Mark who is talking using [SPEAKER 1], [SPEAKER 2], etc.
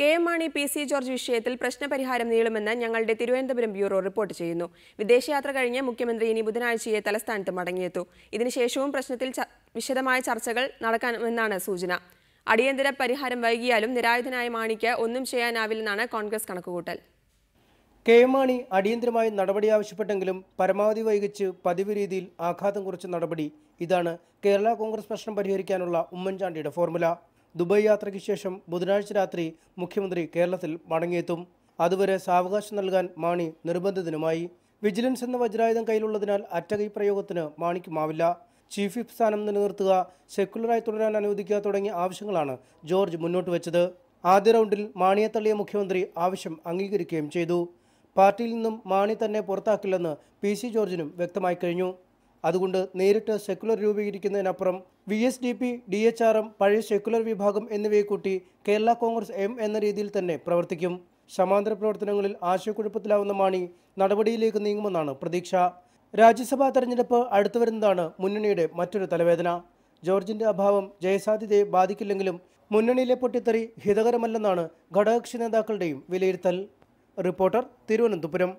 [SPEAKER 1] K M Mani P C George വിഷയത്തിൽ പ്രശ്നപരിഹാരം നീളുമെന്ന് ഞങ്ങളുടെ തിരുവനന്തപുരം ബ്യൂറോ റിപ്പോർട്ട് ചെയ്യുന്നു വിദേശയാത്ര കഴിഞ്ഞ് മുഖ്യമന്ത്രി ഇനി ബുധനാഴ്ചയെ തലസ്ഥാനത്ത് മടങ്ങിയെത്തു ഇതിനുശേഷവും പ്രശ്നത്തിൽ വിശദമായ ചർച്ചകൾ നടക്കാമെന്നാണ് സൂചന അടിയന്തര പരിഹാരം വൈകിയാലും നിരായുധനായ മാണിക്ക് ഒന്നും ചെയ്യാനാവില്ലെന്നാണ് കോൺഗ്രസ് കണക്കുകൂട്ടൽ
[SPEAKER 2] കെ എം മാണി അടിയന്തരമായി നടപടി ആവശ്യപ്പെട്ടെങ്കിലും പരമാവധി വൈകിച്ച് പതിവ് രീതിയിൽ ആഘാതം കുറിച്ച നടപടി ഇതാണ് കേരള കോൺഗ്രസ് പ്രശ്നം പരിഹരിക്കാനുള്ള ഉമ്മൻചാണ്ടിയുടെ ഫോർമുല ദുബായ് യാത്രയ്ക്ക് ശേഷം ബുധനാഴ്ച രാത്രി മുഖ്യമന്ത്രി കേരളത്തിൽ മടങ്ങിയെത്തും അതുവരെ സാവകാശം നൽകാൻ മാണി നിർബന്ധിതനുമായി വിജിലൻസ് എന്ന വജ്രായുധം കയ്യിലുള്ളതിനാൽ അറ്റകൈ പ്രയോഗത്തിന് മാണിക്കുമാവില്ല ചീഫ് വിപ്പ് സ്ഥാനം നിലനിർത്തുക സെക്യുലറായി തുടരാൻ അനുവദിക്കുക തുടങ്ങിയ ആവശ്യങ്ങളാണ് ജോർജ് മുന്നോട്ട് വെച്ചത് ആദ്യ റൗണ്ടിൽ മാണിയെ തള്ളിയ മുഖ്യമന്ത്രി ആവശ്യം അംഗീകരിക്കുകയും ചെയ്തു പാർട്ടിയിൽ നിന്നും മാണി തന്നെ പുറത്താക്കില്ലെന്ന് പി സി ജോർജിനും വ്യക്തമായി കഴിഞ്ഞു അതുകൊണ്ട് നേരിട്ട് സെക്കുലർ രൂപീകരിക്കുന്നതിനപ്പുറം V S D P D H R M പഴയ സെക്കുലർ വിഭാഗം എന്നിവയെ കൂട്ടി കേരള കോൺഗ്രസ് എം എന്ന രീതിയിൽ തന്നെ പ്രവർത്തിക്കും സമാന്തര പ്രവർത്തനങ്ങളിൽ ആശയക്കുഴപ്പത്തിലാവുന്ന മാണി നടപടിയിലേക്ക് നീങ്ങുമെന്നാണ് പ്രതീക്ഷ രാജ്യസഭാ തെരഞ്ഞെടുപ്പ് അടുത്തു വരുന്നതാണ് മുന്നണിയുടെ മറ്റൊരു തലവേദന ജോർജിന്റെ അഭാവം ജയസാധ്യതയെ ബാധിക്കില്ലെങ്കിലും മുന്നണിയിലെ പൊട്ടിത്തെറി ഹിതകരമല്ലെന്നാണ് ഘടകകക്ഷി നേതാക്കളുടെയും വിലയിരുത്തൽ റിപ്പോർട്ടർ തിരുവനന്തപുരം